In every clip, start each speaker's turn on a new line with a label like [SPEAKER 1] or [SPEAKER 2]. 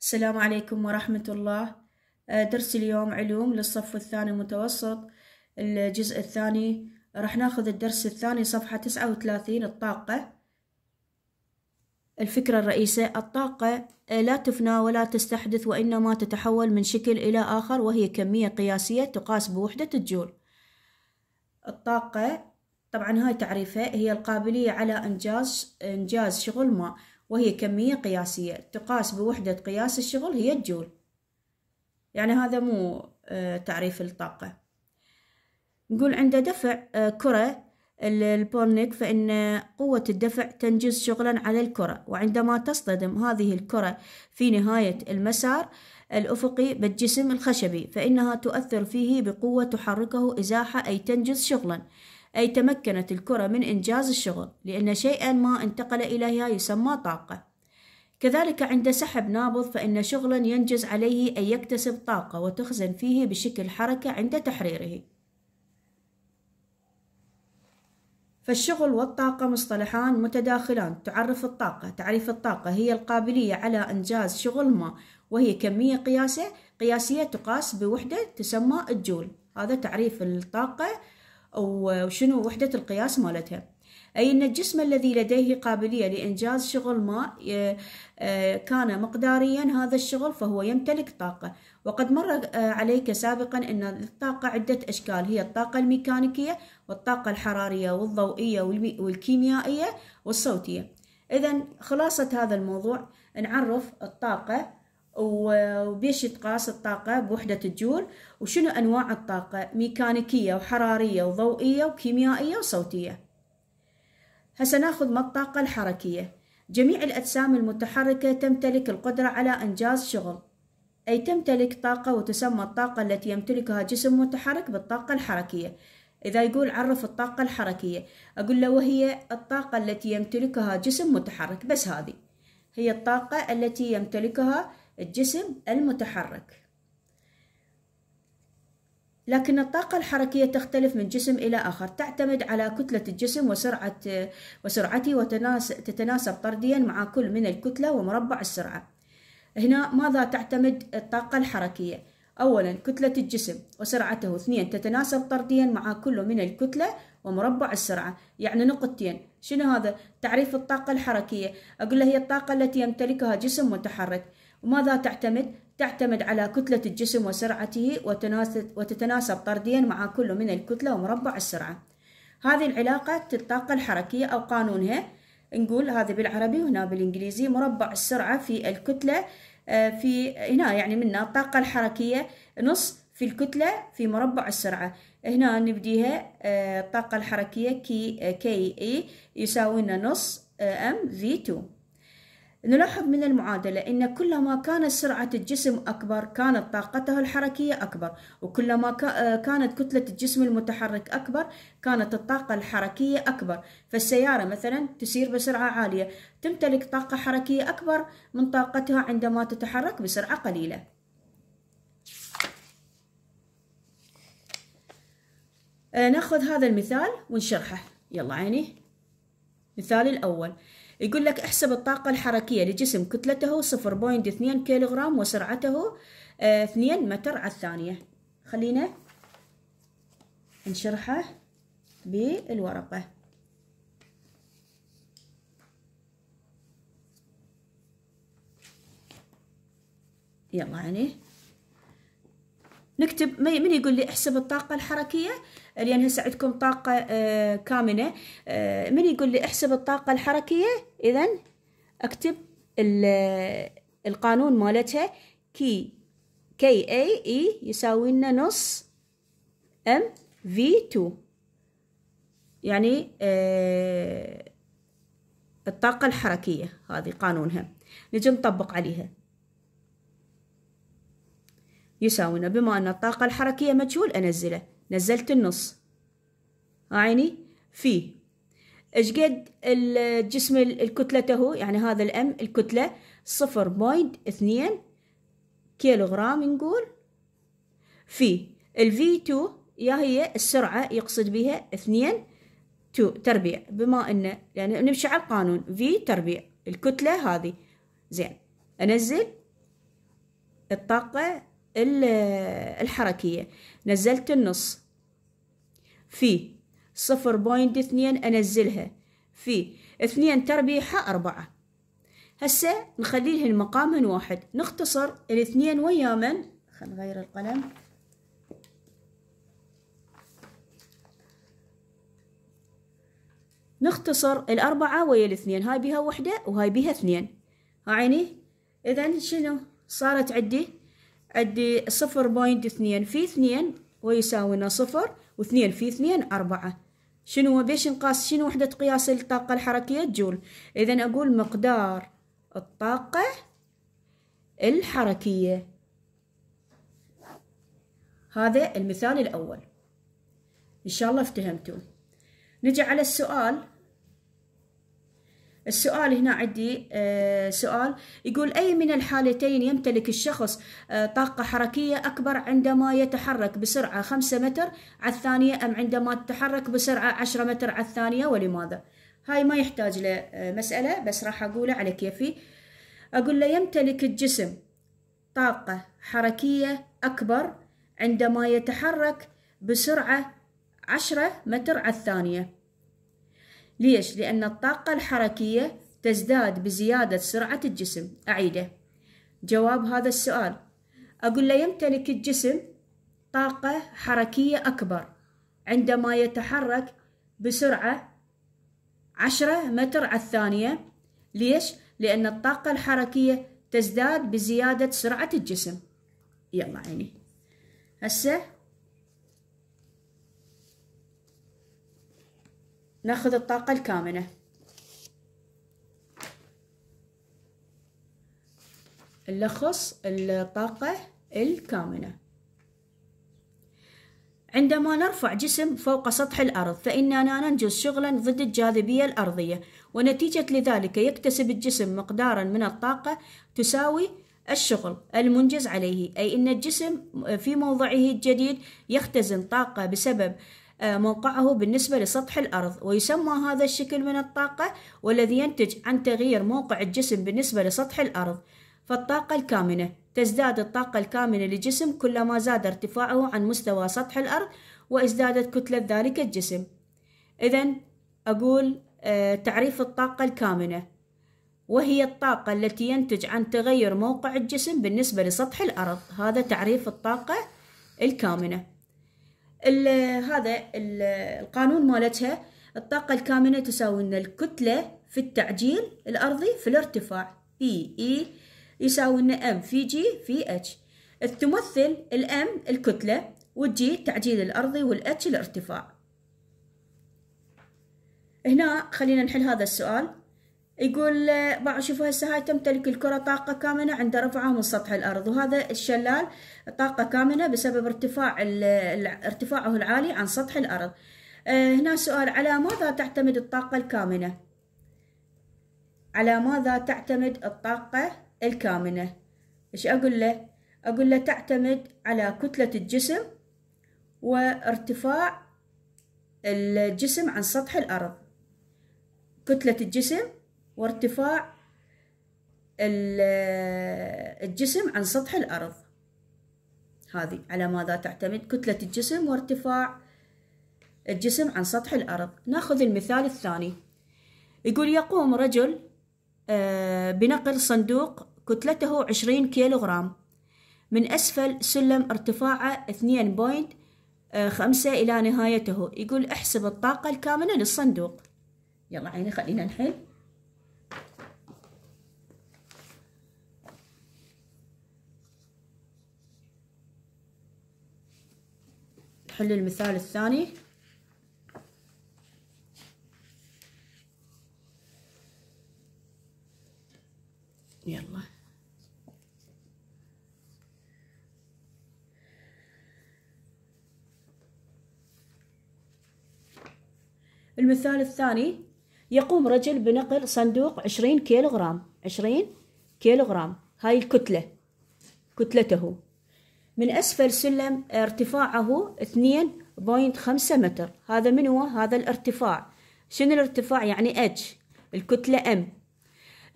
[SPEAKER 1] السلام عليكم ورحمة الله آه، درس اليوم علوم للصف الثاني المتوسط الجزء الثاني راح ناخذ الدرس الثاني صفحة تسعة وثلاثين الطاقة الفكرة الرئيسية الطاقة آه، لا تفنى ولا تستحدث وإنما تتحول من شكل إلى آخر وهي كمية قياسية تقاس بوحدة الجول الطاقة طبعا هاي تعريفها هي القابلية على إنجاز إنجاز شغل ما وهي كمية قياسية تقاس بوحدة قياس الشغل هي الجول يعني هذا مو آه، تعريف الطاقة نقول عند دفع آه، كرة البولنيك فإن قوة الدفع تنجز شغلا على الكرة وعندما تصطدم هذه الكرة في نهاية المسار الأفقي بالجسم الخشبي فإنها تؤثر فيه بقوة تحركه إزاحة أي تنجز شغلا أي تمكنت الكرة من إنجاز الشغل لأن شيئا ما انتقل إليها يسمى طاقة كذلك عند سحب نابض فإن شغلا ينجز عليه أن يكتسب طاقة وتخزن فيه بشكل حركة عند تحريره فالشغل والطاقة مصطلحان متداخلان تعرف الطاقة تعريف الطاقة هي القابلية على إنجاز شغل ما وهي كمية قياسة قياسية تقاس بوحدة تسمى الجول هذا تعريف الطاقة أو شنو وحدة القياس مالتها أي أن الجسم الذي لديه قابلية لإنجاز شغل ما آه، كان مقداريا هذا الشغل فهو يمتلك طاقة وقد مر آه، عليك سابقا أن الطاقة عدة أشكال هي الطاقة الميكانيكية والطاقة الحرارية والضوئية والكيميائية والصوتية إذا خلاصة هذا الموضوع نعرف الطاقة وبيش يتقاس الطاقة بوحدة الجول وشنو أنواع الطاقة ميكانيكية وحرارية وضوئية وكيميائية وصوتية هسا ناخذ ما الطاقة الحركية جميع الأجسام المتحركة تمتلك القدرة على إنجاز شغل أي تمتلك طاقة وتسمى الطاقة التي يمتلكها جسم متحرك بالطاقة الحركية إذا يقول عرف الطاقة الحركية أقول له وهي الطاقة التي يمتلكها جسم متحرك بس هذه هي الطاقة التي يمتلكها الجسم المتحرك لكن الطاقة الحركية تختلف من جسم إلى آخر تعتمد على كتلة الجسم وسرعة وسرعته وتتناسب طرديا مع كل من الكتلة ومربع السرعة هنا ماذا تعتمد الطاقة الحركية؟ أولا كتلة الجسم وسرعته اثنين تتناسب طرديا مع كل من الكتلة ومربع السرعة يعني نقطتين شنو هذا؟ تعريف الطاقة الحركية أقول له هي الطاقة التي يمتلكها جسم متحرك وماذا تعتمد؟ تعتمد على كتلة الجسم وسرعته وتتناسب طرديا مع كل من الكتلة ومربع السرعة هذه العلاقة الطاقة الحركية أو قانونها نقول هذا بالعربي وهنا بالإنجليزي مربع السرعة في الكتلة آه، في هنا يعني منا الطاقة الحركية نص في الكتلة في مربع السرعة هنا نبديها الطاقة آه، الحركية كي آه، كي اي يساوينا نص ام في 2 نلاحظ من المعادلة أن كلما كانت سرعة الجسم أكبر كانت طاقته الحركية أكبر وكلما آه، كانت كتلة الجسم المتحرك أكبر كانت الطاقة الحركية أكبر فالسيارة مثلا تسير بسرعة عالية تمتلك طاقة حركية أكبر من طاقتها عندما تتحرك بسرعة قليلة آه، ناخذ هذا المثال ونشرحه يلا عيني مثال الأول يقول لك احسب الطاقة الحركية لجسم كتلته 0.2 كيلوغرام وسرعته 2 آه، متر على الثانية خلينا نشرحه بالورقة يلا يعني نكتب من يقول لي احسب الطاقة الحركية لأن هسه عندكم طاقة آه، كامنة آه، من يقول لي احسب الطاقة الحركية إذا أكتب آه، القانون مالتها كي كي اي اي e يساوي لنا نص ام في 2 يعني الطاقة الحركية هذه قانونها نجي نطبق عليها يساوينا بما أن الطاقة الحركية مجهول أنزله نزلت النص عيني في ايش قد الجسم الكتلة هو يعني هذا الام الكتلة صفر بوينت اثنين كيلوغرام نقول في الفي تو يا هي السرعة يقصد بها اثنين تو تربيع بما انه يعني نمشي على القانون في تربيع الكتلة هذه زين انزل الطاقة الحركية نزلت النص في صفر بوينت اثنين أنزلها في اثنين تربيعها أربعة هسه نخلي لهن من واحد نختصر الاثنين ويا من خل نغير القلم نختصر الأربعة ويا الاثنين هاي بيها وحدة وهاي بيها اثنين عيني إذا شنو صارت عدي عندي صفر بوينت اثنين في اثنين ويساوينا صفر واثنين في اثنين أربعة شنو بيش نقاس شنو وحدة قياس الطاقة الحركية جول إذا أقول مقدار الطاقة الحركية هذا المثال الأول إن شاء الله افتهمتوا نجي على السؤال السؤال هنا عندي آه، سؤال يقول أي من الحالتين يمتلك الشخص آه، طاقة حركية أكبر عندما يتحرك بسرعة 5 متر على الثانية أم عندما تتحرك بسرعة 10 متر على الثانية ولماذا؟ هاي ما يحتاج له آه، مسألة بس راح أقوله على كيفي أقول له يمتلك الجسم طاقة حركية أكبر عندما يتحرك بسرعة 10 متر على الثانية ليش؟ لأن الطاقة الحركية تزداد بزيادة سرعة الجسم أعيده جواب هذا السؤال أقول له يمتلك الجسم طاقة حركية أكبر عندما يتحرك بسرعة عشرة متر على الثانية ليش؟ لأن الطاقة الحركية تزداد بزيادة سرعة الجسم يلا عيني هسه ناخذ الطاقة الكامنة نلخص الطاقة الكامنة عندما نرفع جسم فوق سطح الأرض فإننا ننجز شغلا ضد الجاذبية الأرضية ونتيجة لذلك يكتسب الجسم مقدارا من الطاقة تساوي الشغل المنجز عليه أي أن الجسم في موضعه الجديد يختزن طاقة بسبب آه، موقعه بالنسبة لسطح الأرض ويسمى هذا الشكل من الطاقة والذي ينتج عن تغيير موقع الجسم بالنسبة لسطح الأرض فالطاقة الكامنة تزداد الطاقة الكامنة لجسم كلما زاد ارتفاعه عن مستوى سطح الأرض وازدادت كتلة ذلك الجسم إذا أقول آه، تعريف الطاقة الكامنة وهي الطاقة التي ينتج عن تغير موقع الجسم بالنسبة لسطح الأرض هذا تعريف الطاقة الكامنة هذا القانون مالتها الطاقة الكامنة تساوي لنا الكتلة في التعجيل الأرضي في الارتفاع بي إي e يساوي لنا ام في جي في اتش تمثل الام الكتلة والجي التعجيل الأرضي والاتش الارتفاع هنا خلينا نحل هذا السؤال يقول بعض شوفوا هسه هاي تمتلك الكرة طاقة كامنة عند رفعها من سطح الأرض وهذا الشلال طاقة كامنة بسبب ارتفاع ارتفاعه العالي عن سطح الأرض آه، هنا سؤال على ماذا تعتمد الطاقة الكامنة على ماذا تعتمد الطاقة الكامنة إيش أقول له أقول له تعتمد على كتلة الجسم وارتفاع الجسم عن سطح الأرض كتلة الجسم وارتفاع الجسم عن سطح الأرض هذه على ماذا تعتمد كتلة الجسم وارتفاع الجسم عن سطح الأرض ناخذ المثال الثاني يقول يقوم رجل آه، بنقل صندوق كتلته 20 كيلوغرام من أسفل سلم ارتفاعه 2.5 آه، إلى نهايته يقول احسب الطاقة الكامنة للصندوق يلا عيني خلينا نحل نحل المثال الثاني يلا المثال الثاني يقوم رجل بنقل صندوق عشرين كيلوغرام عشرين كيلوغرام هاي الكتلة كتلته من أسفل سلم ارتفاعه 2.5 متر هذا من هو هذا الارتفاع شنو الارتفاع يعني H الكتلة M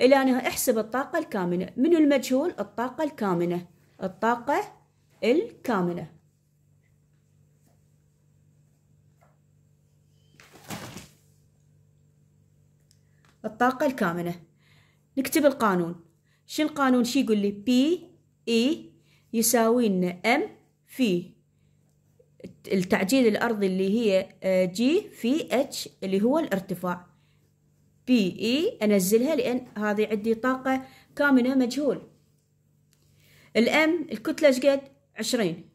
[SPEAKER 1] إلى أنها احسب الطاقة الكامنة من المجهول الطاقة الكامنة الطاقة الكامنة الطاقة الكامنة نكتب القانون شو القانون شو يقول لي بي اي e يساوي لنا ام في التعجيل الأرضي اللي هي جي آه، في اتش اللي هو الارتفاع بي اي e أنزلها لأن هذه عندي طاقة كامنة مجهول الام الكتلة قد عشرين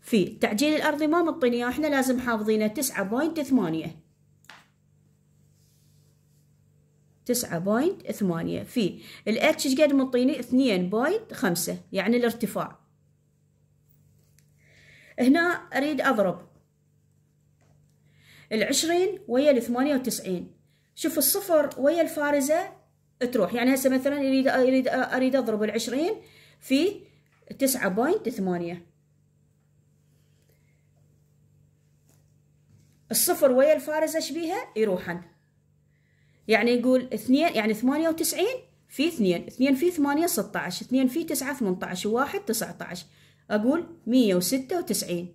[SPEAKER 1] في التعجيل الأرضي ما منطيني احنا لازم حافظينه تسعة بوينت ثمانية تسعة بوينت ثمانية في الاتش ايش قد مطيني اثنين بوينت خمسة يعني الارتفاع هنا اريد اضرب العشرين ويا الثمانية وتسعين شوف الصفر ويا الفارزة تروح يعني هسه مثلا اريد اريد اريد اضرب العشرين في تسعة بوينت ثمانية الصفر ويا الفارزة شبيها يروحن يعني يقول اثنين يعني ثمانية وتسعين في اثنين اثنين في ثمانية ستة عشر اثنين في تسعة ثمنتعش واحد تسعة عشر أقول مية وستة وتسعين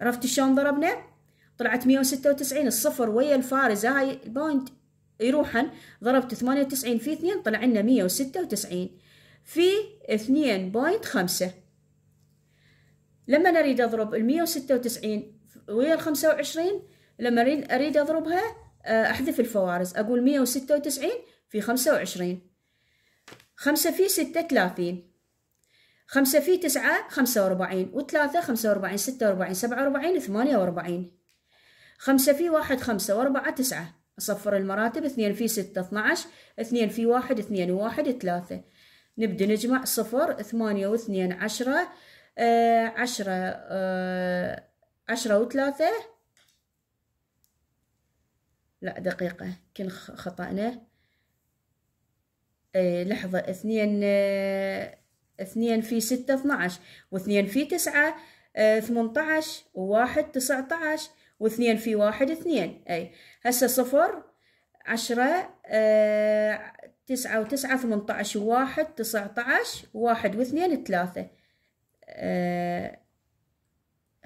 [SPEAKER 1] عرفت شلون ضربنا؟ طلعت مية وستة وتسعين الصفر ويا الفارزة هاي بوينت يروحن ضربت ثمانية وتسعين في اثنين طلع لنا مية وستة وتسعين في اثنين بوينت خمسة لما نريد أضرب المية وستة وتسعين ويا الخمسة وعشرين لما أريد أضربها آه، أحذف الفوارز أقول مية وستة وتسعين في خمسة وعشرين خمسة في ستة ثلاثين خمسة في تسعة خمسة وأربعين وثلاثة خمسة وأربعين ستة وأربعين سبعة وأربعين ثمانية وأربعين خمسة في واحد خمسة وأربعة تسعة أصفر المراتب اثنين في ستة اثنى عشر اثنين في واحد اثنين واحد ثلاثة نبدأ نجمع صفر ثمانية واثنين عشرة آه عشرة آه عشرة وثلاثة لا دقيقة كن خطأنا إيه لحظة اثنين إيه، اثنين في ستة اثناعش واثنين في تسعة إيه، ثمنتعش وواحد تسعتعش واثنين في واحد اثنين اي هسه صفر عشرة إيه، تسعة وتسعة ثمنتعش واحد تسعتعش واحد واثنين ثلاثة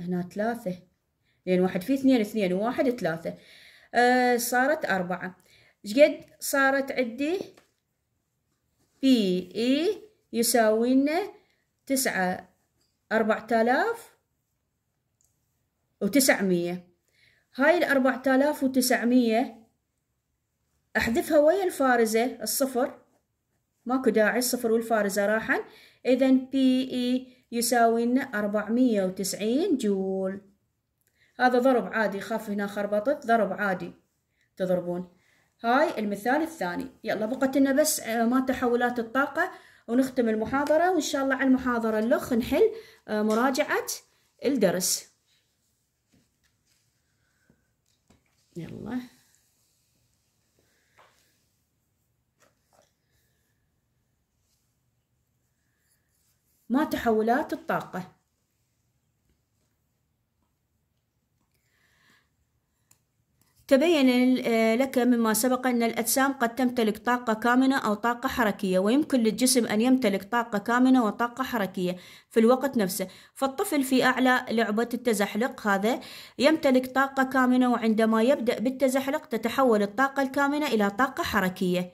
[SPEAKER 1] هنا ثلاثة لأن واحد في اثنين اثنين وواحد ثلاثة آه، صارت أربعة شقد صارت عندي بي إي e يساوي لنا تسعة أربعة آلاف وتسعمية هاي الأربعة آلاف وتسعمية أحذفها ويا الفارزة الصفر ماكو داعي الصفر والفارزة راحن إذا بي إي e يساوي لنا أربعمية وتسعين جول هذا ضرب عادي خاف هنا خربطت ضرب عادي تضربون هاي المثال الثاني يلا بقت لنا بس آه، ما تحولات الطاقة ونختم المحاضرة وإن شاء الله على المحاضرة اللخ نحل آه، مراجعة الدرس يلا ما تحولات الطاقة تبين آه، لك مما سبق أن الأجسام قد تمتلك طاقة كامنة أو طاقة حركية ويمكن للجسم أن يمتلك طاقة كامنة وطاقة حركية في الوقت نفسه فالطفل في أعلى لعبة التزحلق هذا يمتلك طاقة كامنة وعندما يبدأ بالتزحلق تتحول الطاقة الكامنة إلى طاقة حركية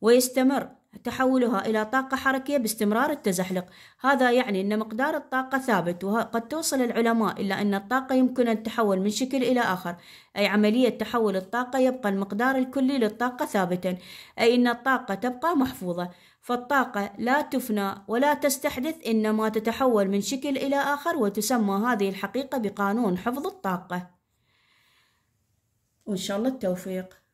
[SPEAKER 1] ويستمر تحولها إلى طاقة حركية باستمرار التزحلق هذا يعني أن مقدار الطاقة ثابت وقد توصل العلماء إلى أن الطاقة يمكن أن تحول من شكل إلى آخر أي عملية تحول الطاقة يبقى المقدار الكلي للطاقة ثابتا أي أن الطاقة تبقى محفوظة فالطاقة لا تفنى ولا تستحدث إنما تتحول من شكل إلى آخر وتسمى هذه الحقيقة بقانون حفظ الطاقة وإن شاء الله التوفيق